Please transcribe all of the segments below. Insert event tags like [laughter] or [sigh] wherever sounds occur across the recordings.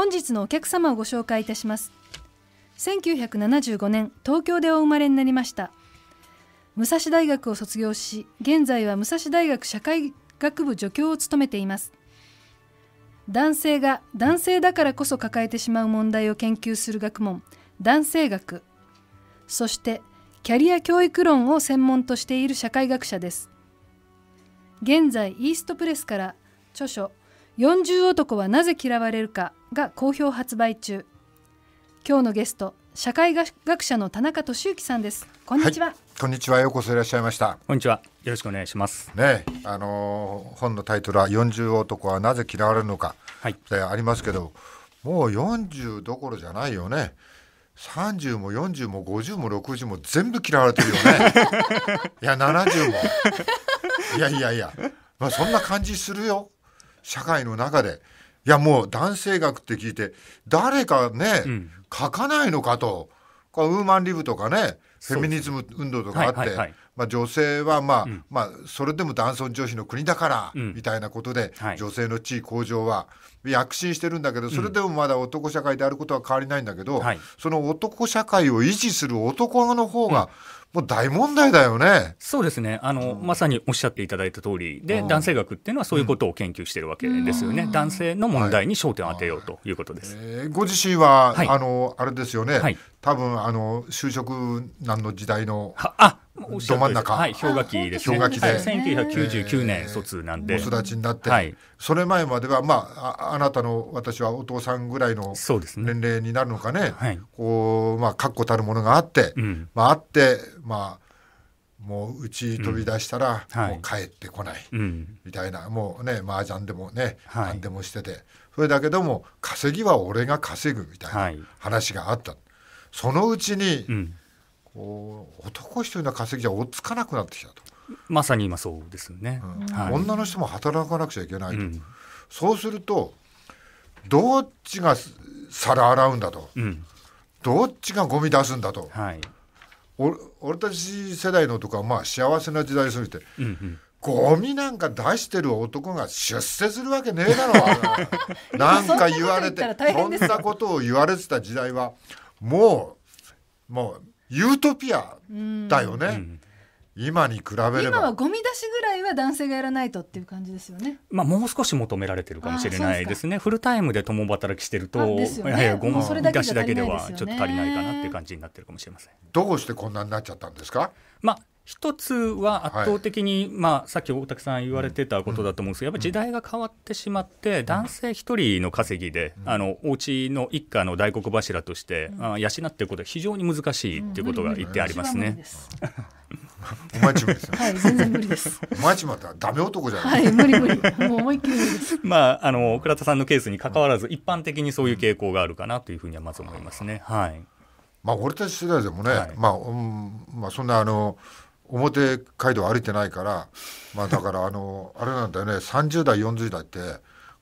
本日のお客様をご紹介いたします1975年東京でお生まれになりました武蔵大学を卒業し現在は武蔵大学社会学部助教を務めています男性が男性だからこそ抱えてしまう問題を研究する学問男性学そしてキャリア教育論を専門としている社会学者です現在イーストプレスから著書40男はなぜ嫌われるか」が好評発売中今日のゲスト社会学者の田中俊之さんですこんにちは、はい、こんにちはようこそいらっしゃいましたこんにちはよろしくお願いしますねあのー、本のタイトルは40男はなぜ嫌われるのか、はい、ありますけどもう40どころじゃないよね30も40も50も60も全部嫌われてるよね [laughs] いや70もいやいやいやまあそんな感じするよ社会の中でいやもう男性学って聞いて誰かね、うん、書かないのかとウーマンリブとかねフェミニズム運動とかあって、まあ、女性は、まあ、うん、まあそれでも男尊女子の国だから、みたいなことで、はい、女性の地位向上は躍進してるんだけどそれでもまだ男社会であることは変わりないんだけど、うん、その男社会を維持する男の方が、うんもう大問題だよね。そうですね。あの、うん、まさにおっしゃっていただいた通りで、うん、男性学っていうのはそういうことを研究してるわけですよね。うん、男性の問題に焦点を当てようということです。はい、えー、ご自身は、はい、あの、あれですよね。はい、多分、あの、就職難の時代の。あ、ど真ん中、はい、氷河期ですね氷河期で、はい、1999年卒なんで、えー、お育ちになって、はい、それ前までは、まあ、あなたの私はお父さんぐらいの年齢になるのかね、ね、はい、こうまあ確固たるものがあって、うん、まああってまあもううち飛び出したら、うん、もう帰ってこない、みたいな、うん、もうね麻雀でもね、はい、何でもしててそれだけども稼ぎは俺が稼ぐみたいな話があった、そのうちに、男一人の稼ぎじゃ追っつかなくなってきたとまさに今そうですね、うんはい、女の人も働かなくちゃいけないと、うん、そうするとどっちが皿洗うんだと、うん、どっちがゴミ出すんだと、はい、俺たち世代のとかまあ幸せな時代すぎて、うんうんゴミなんか出してる男が出世するわけねえだろ [laughs] なんか言われてそんなことを言われてた時代はもうもうユートピアだよね。うん今に比べれば今はゴミ出しぐらいは男性がやらないとっていう感じですよね。まあもう少し求められてるかもしれないですね。すフルタイムで共働きしてると、ね、いやいやゴミ出しだけではちょっと足りないかなっていう感じになってるかもしれません。どうしてこんなになっちゃったんですか。まあ一つは圧倒的に、はい、まあ、さっき大竹さん言われてたことだと思うんですけど、やっぱり時代が変わってしまって、男性一人の稼ぎで、うん、あのお家の一家の大黒柱として、うん、養っていくことは非常に難しいということが言ってありますね。お前ちまです、はい、全然無理です。お前ちむだダメ男じゃない。はい、無理無理。もう思いっきり無理です。[laughs] まああの倉田さんのケースに関わらず、一般的にそういう傾向があるかなというふうにはまず思いますね。はい。まあ俺たち世代でもね、はい、まあ、うん、まあそんなあの。表街道歩いてないからまあだからあの [laughs] あれなんだよね30代40代って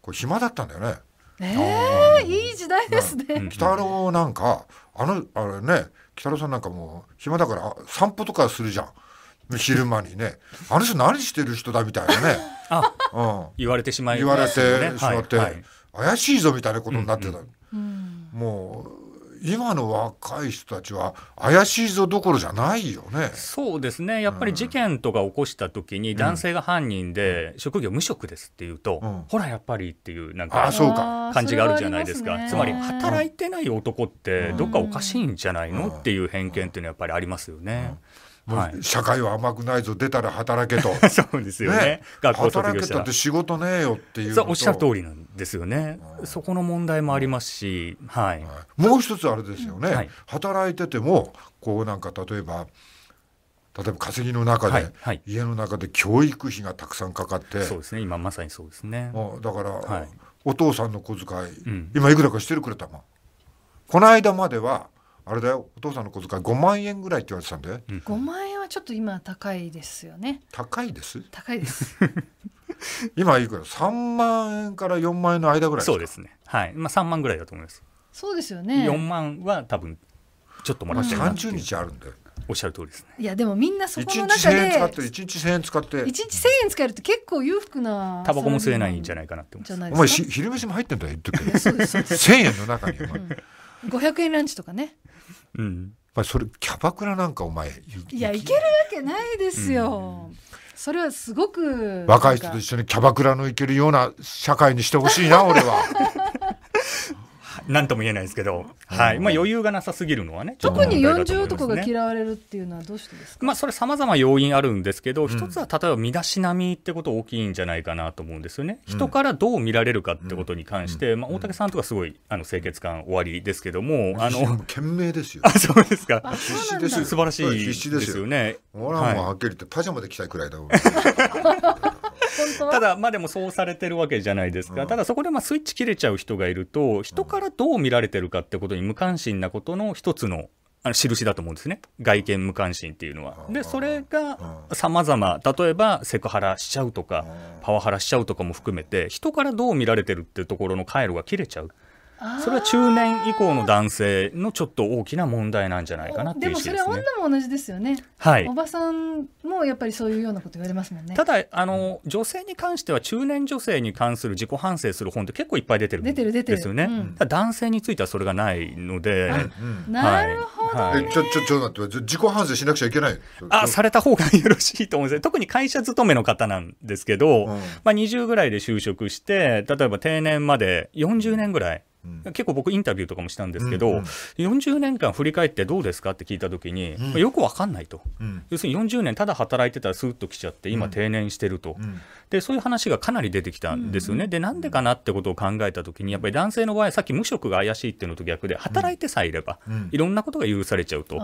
こう暇だったんだよね。えー、いい時代ですね。ね太郎なんかあのあれね北郎さんなんかもう暇だから散歩とかするじゃん。昼間にね、あの人何してる人だみたいなね。[laughs] うん、言われてしまい、ね、言われてしまって、はいはい、怪しいぞみたいなことになってた。うんうん、も今の若い人たちは怪しいぞどころじゃないよねそうですねやっぱり事件とか起こした時に男性が犯人で職業無職ですっていうと、うん、ほらやっぱりっていうなんか感じがあるじゃないですか、ね、つまり働いてない男ってどっかおかしいんじゃないのっていう偏見っていうのはやっぱりありますよね。うん社会は甘くないぞ出たら働けと [laughs] そうですよね、ね、働けたって仕事ねえよっていうおっしゃる通りなんですよね、うん、そこの問題もありますし、はい、はい、もう一つあれですよね、うんはい、働いててもこうなんか例えば例えば稼ぎの中で、はいはい、家の中で教育費がたくさんかかってそうですね今まさにそうですねだから、お父さんの小遣い、うん、今いくらかしてるくれたもんこの間まではあれだよお父さんの小遣い5万円ぐらいって言われてたんで、5万円はちょっと今高いですよね高いです高いです [laughs] 今いくら3万円から4万円の間ぐらいそうですねはい、まあ、3万ぐらいだと思いますそうですよね4万は多分ちょっともらってる30日あるんでおっしゃる通りですねいやでもみんなそこの中で1日1000円使って1日1000円使って1日1000円使えるって結構裕福なタバコも吸えないんじゃないかなって思いますお前昼飯も入ってんだよ言っとくけ1000円の中にお前、0円ランチとかねうん、まあ、それキャバクラなんかお前いや行けるわけないですよ、うん、それはすごく若い人と一緒にキャバクラの行けるような社会にしてほしいな俺は [laughs] 何とも言えないですけど、はい、まあ余裕がなさすぎるのはね。特に40とかが嫌われるっていうのはどうしてですか。まあそれさまざま要因あるんですけど、一つは例えば身だしなみってこと大きいんじゃないかなと思うんですよね。人からどう見られるかってことに関して、まあ大竹さんとかすごいあの清潔感終わりですけども、あの懸命ですよ。あ、そうですか。必死です。素晴らしいですよね。俺はもうはっきり言ってパジャマで着たいくらいだ。[laughs] ただまあでもそうされてるわけじゃないですか、うん、ただそこでまあスイッチ切れちゃう人がいると人からどう見られてるかってことに無関心なことの一つのあの印だと思うんですね外見無関心っていうのは。でそれがさまざま例えばセクハラしちゃうとかパワハラしちゃうとかも含めて人からどう見られてるっていうところの回路が切れちゃう。それは中年以降の男性のちょっと大きな問題なんじゃないかなっていう、ね、でもそれは女も同じですよね、はい、おばさんもやっぱりそういうようなこと言われますもんねただあの女性に関しては中年女性に関する自己反省する本って結構いっぱい出てるんですよね、う男性についてはそれがないので、なるほど、はい、ちょちょちょ待って自己反省しなくちゃいけないあされた方がよろしいと思うんです特に会社勤めの方なんですけど、うん、まあ、20ぐらいで就職して例えば定年まで40年ぐらい結構僕インタビューとかもしたんですけど、うんうん、40年間振り返ってどうですかって聞いたときに、うん、よく分かんないと、うん、要するに40年ただ働いてたらすっと来ちゃって今定年してると、うん、でそういう話がかなり出てきたんですよね、でなんでかなってことを考えたときにやっぱり男性の場合さっき無職が怪しいっていうのと逆で働いてさえいれば、いろんなことが許されちゃうと、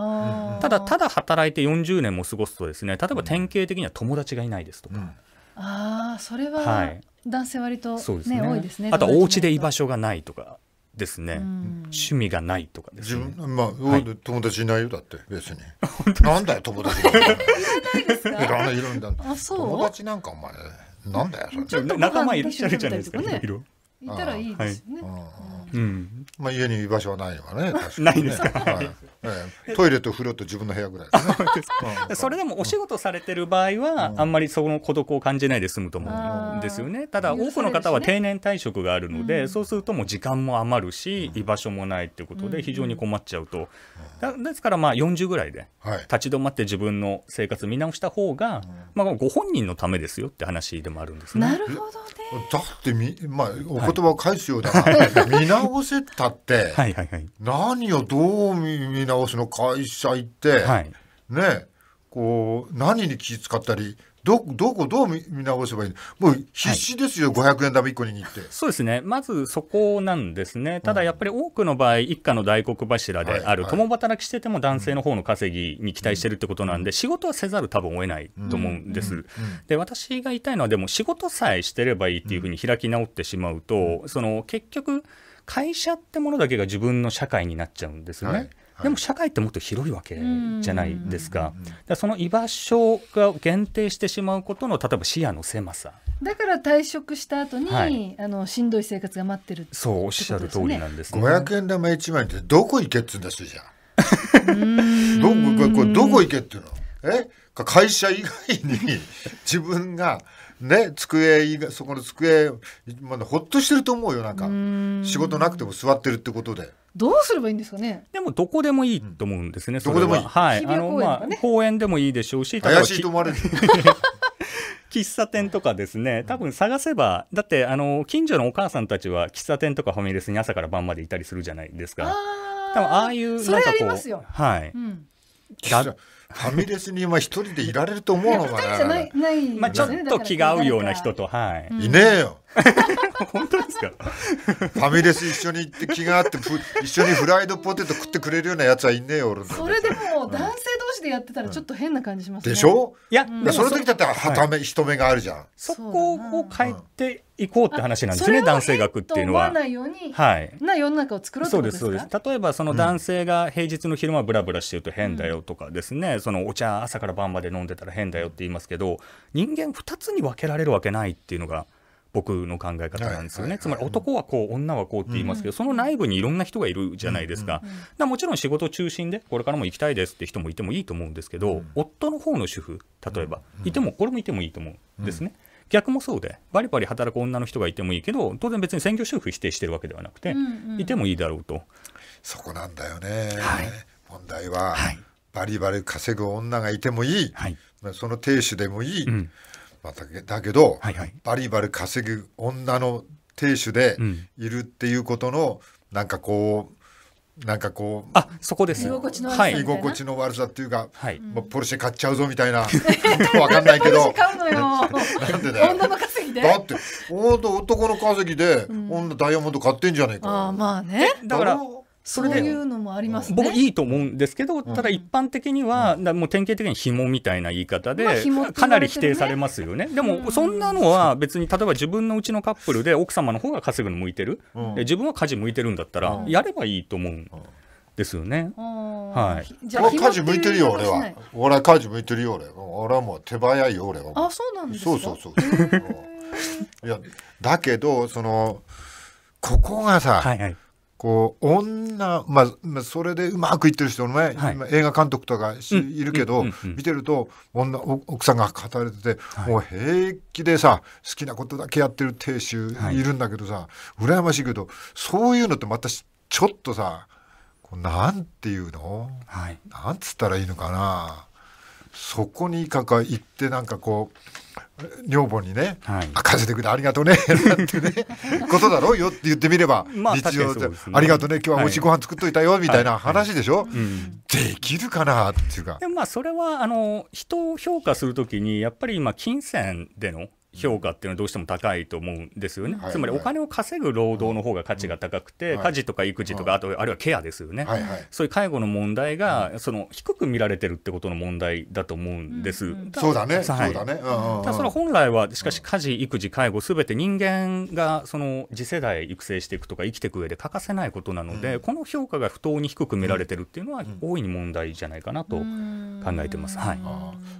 ただただ働いて40年も過ごすとですね例えば典型的には友達がいないですとか。あそれは、はい男性割とね、ね多いですねあとお家で居場所がないとかですね、うん、趣味がないとかです、ね、自分まあ、はい、友達いないよだって別に [laughs] なんだよ友達友達なんかお前なんだよ仲間いらっしゃるじゃないですか、いたらいいですね、はいうん、まあ、家に居場所はないわね。[laughs] ないですか、はいえトイレと風呂と自分の部屋ぐらいです [laughs] それでもお仕事されてる場合は、あんまりその孤独を感じないで済むと思うんですよね。ただ、多くの方は定年退職があるので、そうするともう時間も余るし、居場所もないっていうことで、非常に困っちゃうと。ですから、まあ、40ぐらいで、立ち止まって自分の生活見直した方が、まあ、ご本人のためですよって話でもあるんですね。なるほどね。だってみ、まあ、お言葉を返すようだな、見直せたさって、はいはいはい、何をどう見直すの会社行って、はい、ねこう何に気使ったりどどこどう見直せばいいもう必死ですよ、はい、500円玉1個握ってそうですねまずそこなんですねただやっぱり多くの場合、一家の大黒柱である、はいはい、共働きしてても男性の方の稼ぎに期待してるってことなんで、うん、仕事はせざる多分をえないと思うんです、うん、で私が言いたいのはでも仕事さえしてればいいっていうふうに開き直ってしまうと、その結局会社ってものだけが自分の社会になっちゃうんですよね。はいでも社会ってもっと広いわけじゃないですか。かその居場所が限定してしまうことの例えば視野の狭さ。だから退職した後に、はい、あのしんどい生活が待ってるって、ね、そうおっしゃる通りなんですね。500円玉1枚ってどこ行けっつうんだすじゃん。どこどこ行けっていうの。え会社以外に自分がね、机、そこの机、まだほっとしてると思うよ、なんか。仕事なくても座ってるってことで。どうすればいいんですかね。でもどこでもいいと思うんですね。どこでもいい。はい。あの、まあ、公園でもいいでしょうし、怪しいと思われる。[laughs] 喫茶店とかですね、多分探せば、だってあの近所のお母さんたちは喫茶店とかファミレスに朝から晩までいたりするじゃないですか。多分ああいうなんかこう、はい。うんファミレスに今一人でいられると思うのかな。ま [laughs] あちょっと気が合うような人と、はい。いねえよ。[laughs] 本当ですかファミレス一緒に行って気があって一緒にフライドポテト食ってくれるようなやつはいんねえよ俺それでも男性同士でやってたらちょっと変な感じしますね、でしょいや、うん、その時だったらはめ、はい、人目があるじゃんそこを変えていこうって話なんですね、男性学っていうのは。ないように、はい、な世の中を作ろうそうですそうです例えばその男性が平日の昼間ブラブラしてると変だよとかですね、うん、そのお茶朝から晩まで飲んでたら変だよって言いますけど人間2つに分けられるわけないっていうのが。僕の考え方なんですよね、つまり男はこう女はこうって言いますけど、その内部にいろんな人がいるじゃないですかかもちろん仕事中心でこれからも行きたいですって人もいてもいいと思うんですけど、夫の方の主婦例えば、いてもこれもいてもいいと思うんですね。逆もそうでバリバリ働く女の人がいてもいいけど当然別に専業主婦否定してるわけではなくて、いてもいいだろうとそこなんだよね、はい、問題は、はい、バリバリ稼ぐ女がいてもいい、はい、その亭主でもいい、うん、まあ、だけど、はいはい、バリバリ稼ぐ女の亭主でいるっていうことの、うん、なんかこうなんかこうあそこです居心地の悪さ、居心地の悪さっていうか、はい、まあ、ポルシェ買っちゃうぞみたいな、うん、わかんないけど [laughs] なんでだよ女の稼ぎでだって男の稼ぎで、女ダイヤモンド買ってんじゃねえかあまあねだからそれでいうのもあります、ね、僕いいと思うんですけど、ただ一般的には、うん、もう典型的に紐みたいな言い方で、まあね、かなり否定されますよね。でも、そんなのは別に例えば自分のうちのカップルで奥様の方が稼ぐの向いてる、うん、自分は家事向いてるんだったら、やればいいと思うんですよね。うん、はい。じゃあ家事向いてるよ俺は。俺は家事向いてるよ俺。俺はもう手早いよ俺は。あ、そうなんですか。そうそうそう。いやだけどそのここがさ。はいはいこう女、まあ、まあ、それでうまくいってる人のね、はい、映画監督とかいるけど、うんうんうんうん、見てると女奥さんが語れてて、はい、もう平気でさ好きなことだけやってる亭主いるんだけどさ、はい、羨ましいけどそういうのってまたちょっとさこうなんていうの、はい、なんつったらいいのかなそこにかか行ってなんかこう女房にね、はい、風でくれありがとうね [laughs] なんてねことだろうよって言ってみれば、[laughs] まあ、日常で、ね、ありがとうね今日はおいしいご飯作っといたよみたいな話でしょ、はいはいうできるかなっていうかでまあそれはあの人を評価するときにやっぱり今金銭での評価っていうのはどうしても高いと思うんですよね、つまりお金を稼ぐ労働の方が価値が高くて、家事とか育児とか、あとあるいはケアですよね、そういう介護の問題が、その低く見られてるってことの問題だと思うんです、そうだね、はい、そうだね、うだそれ本来はしかし家事育児介護すべて人間がその次世代育成していくとか生きていく上で欠かせないことなので、この評価が不当に低く見られてるっていうのは大いに問題じゃないかなと考えてます、はい、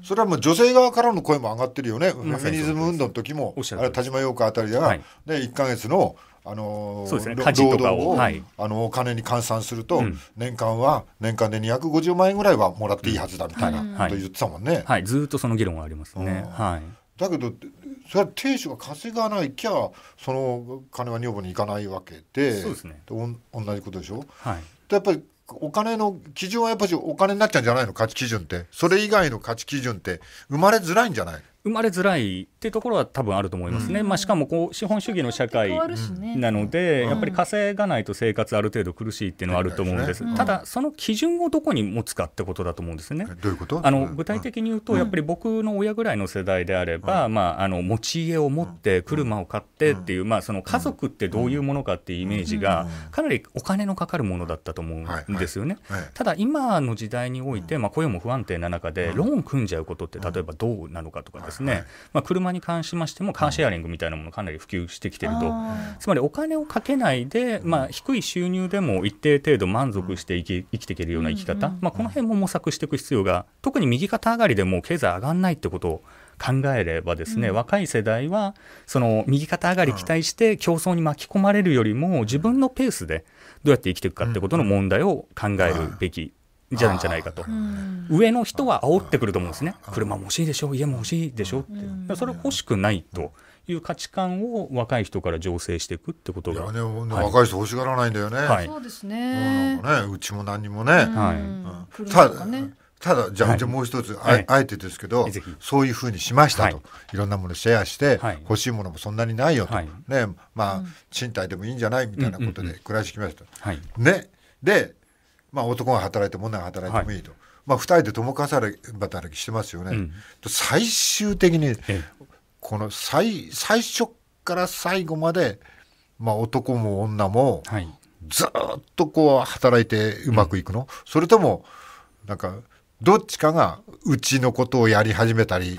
それはもう女性側からの声も上がってるよねフェニズム運動ドの時も、あれ田島陽子あたりでは、はい、で1か月のあのね、労働を、はい、あのお金に換算すると、うん、年間は年間で250万円ぐらいはもらっていいはずだみたいなこと言ってたもんね、うんはいはい、ずっとその議論ありますね、だけどそれは亭主が稼がないきゃその金は女房に行かないわけでそうです、ね、お同じことでしょ、はい、やっぱりお金の基準はやっぱりお金になっちゃうんじゃないの価値基準ってそれ以外の価値基準って生まれづらいんじゃない生まれづらいっていうところは多分あると思いますね、うん、まあ、しかもこう資本主義の社会なので、やっぱり稼がないと生活ある程度苦しいっていうのはあると思うんです、うん、ただその基準をどこに持つかってことだと思うんですねどういうことあの具体的に言うと、やっぱり僕の親ぐらいの世代であれば、まあ、あの持ち家を持って車を買ってっていう、まあ、その家族ってどういうものかっていうイメージがかなりお金のかかるものだったと思うんですよね、ただ今の時代において、まあ、雇用も不安定な中でローン組んじゃうことって例えばどうなのかとかですですね、はい、まあ、車に関しましてもカーシェアリングみたいなものかなり普及してきてると、つまりお金をかけないで、まあ、低い収入でも一定程度満足して生き生きていけるような生き方、まあ、この辺も模索していく必要が特に右肩上がりでも経済上がらないってことを考えればですね、うん、若い世代はその右肩上がり期待して競争に巻き込まれるよりも自分のペースでどうやって生きていくかってことの問題を考えるべきじゃないかと、上の人は煽ってくると思うんですね、車も欲しいでしょ、家も欲しいでしょって、それ欲しくないと。いう価値観を若い人から醸成していくってことが、ねはい、若い人欲しがらないんだよね、はい、そうですね,、うねうちも何もね,、うん、ただただじゃあはい、じゃもう一つああえてですけど、そういうふうにしましたと、い、ろんなものシェアして、欲しいものもそんなにないよと、ねまあ、うん、賃貸でもいいんじゃないみたいなことで暮らしてきました。うんうんうん、ねでまあ、男が働いて女が働いてもいいと、はい、まあ、2人で共働き働きしてますよね、うん、最終的にこの最最初から最後まで、まあ、男も女もずっとこう働いてうまくいくの、それともなんかどっちかがうちのことをやり始めたり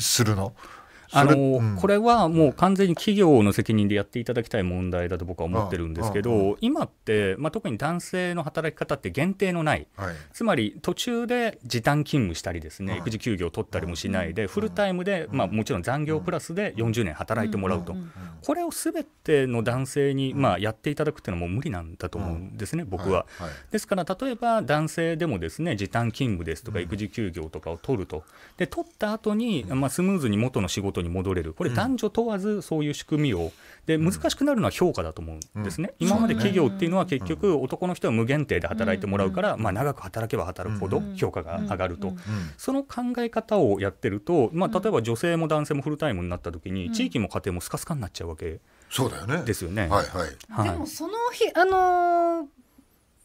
するの、はいはいはいあの、うん、これはもう完全に企業の責任でやっていただきたい問題だと僕は思ってるんですけど、今って、まあ、特に男性の働き方って限定のない、はい、つまり途中で時短勤務したりですね、育児休業を取ったりもしないで、フルタイムで、まあ、もちろん残業プラスで40年働いてもらうと、これをすべての男性に、まあ、やっていただくっていうのはもう無理なんだと思うんですね、僕は。はいはい、ですから例えば男性でもですね時短勤務ですとか育児休業とかを取ると、で取った後にまあスムーズに元の仕事に戻れる、これ、男女問わずそういう仕組みを、で難しくなるのは評価だと思うんですね、今まで企業っていうのは結局、男の人は無限定で働いてもらうから、まあ、長く働けば働くほど評価が上がると、その考え方をやってると、まあ、例えば女性も男性もフルタイムになった時に、地域も家庭もスカスカになっちゃうわけ。よね。ですよね。はいはい。はい、でもその日あのー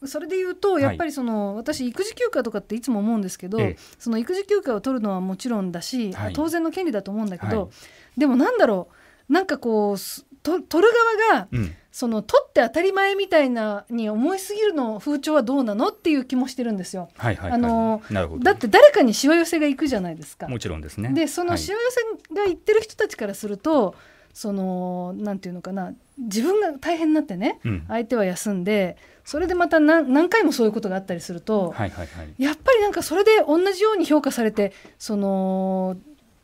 それで言うと、やっぱりその、はい、私、育児休暇とかっていつも思うんですけど、ええ、その育児休暇を取るのはもちろんだし、はい、当然の権利だと思うんだけど、はい、でもなんだろう、なんかこう、と取る側が、うん、その取って当たり前みたいなに思いすぎるの風潮はどうなのっていう気もしてるんですよ。はいはいはい、あのだって誰かにしわ寄せがいくじゃないですか。もちろんですねでそのしわ寄せがいってる人たちからすると、そのなんていうのかな自分が大変になってね、うん、相手は休んでそれでまた何何回もそういうことがあったりすると、はいはいはい、やっぱりなんかそれで同じように評価されてその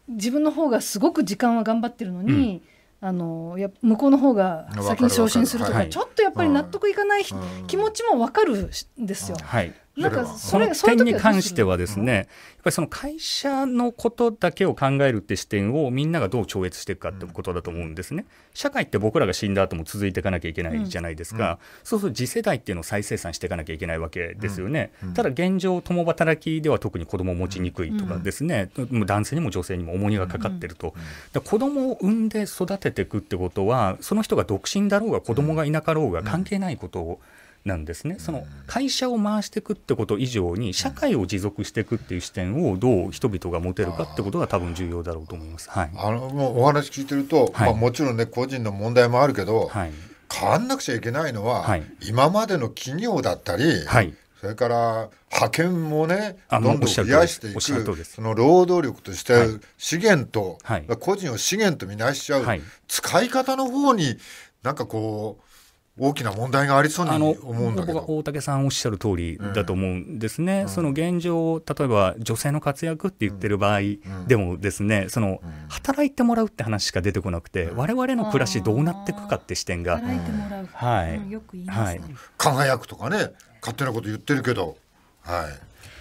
自分の方がすごく時間は頑張ってるのに。うんあのや向こうの方が先に昇進するとかちょっとやっぱり納得いかない、気持ちも分かるんですよ。はい、なんかその点に関してはですね、やっぱりその会社のことだけを考えるって視点をみんながどう超越していくかってことだと思うんですね。社会って僕らが死んだ後も続いていかなきゃいけないじゃないですか、そうすると次世代っていうのを再生産していかなきゃいけないわけですよね。ただ現状、共働きでは特に子供を持ちにくいとかですね、男性にも女性にも重荷がかかってると、うん、子供を産んで育てていくってことは、その人が独身だろうが子供がいなかろうが関係ないことを。うんなんですね。その会社を回していくってこと以上に社会を持続していくっていう視点をどう人々が持てるかってことが多分重要だろうと思います。はい、あのお話聞いてると、はい、まあ、もちろんね個人の問題もあるけど、はい、変わんなくちゃいけないのは、はい、今までの企業だったり、はい、それから派遣もね、どんどん増やしていく、その労働力として資源と、はい、個人を資源と見なしちゃう、使い方の方に、なんかこう、大きな問題がありそうに思うんだけど大竹さんおっしゃる通りだと思うんですね、うん、その現状、例えば女性の活躍って言ってる場合でもですね、うん、その働いてもらうって話しか出てこなくて、うん、我々の暮らしどうなっていくかって視点が、はい、はい、輝くとかね勝手なこと言ってるけど、はい、